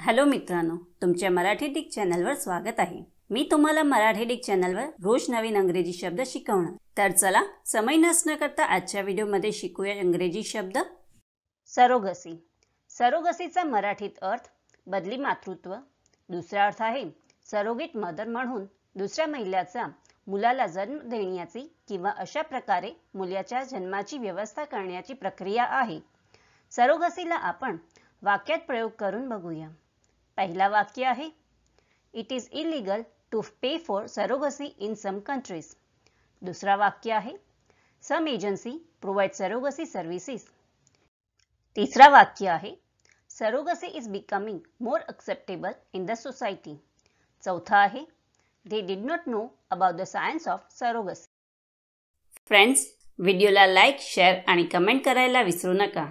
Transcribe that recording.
hello मित्रांनो तुमच्या Marathi Dick चॅनलवर स्वागत आहे मी तुम्हाला मराठी डिक चॅनलवर रोज नवीन अंग्रेजी शब्द शिकवणार तर चला समय नसण्याकरता करता आजच्या व्हिडिओमध्ये शिकूया इंग्रजी शब्द सरोगसी सरोगसीचा मराठीत अर्थ बदली मातृत्व दुसरा अर्थ आहे सरोगेट मदर म्हणून दुसऱ्या महिलाचा मुलाला जन्म देण्याची किंवा अशा प्रकारे मुलाच्या जन्माची व्यवस्था करण्याची प्रक्रिया आहे सरोगसीला आपण वाक्यात प्रयोग करून बघूया पहिला वाक्य आहे it is illegal to pay for surrogacy in some countries दुसरा वाक्य आहे some agency provide surrogacy services तिसरा वाक्य आहे surrogacy is becoming more acceptable in the society चौथा आहे they did not know about the science of surrogacy friends व्हिडिओला like share आणि कमेंट करायला विसरू नका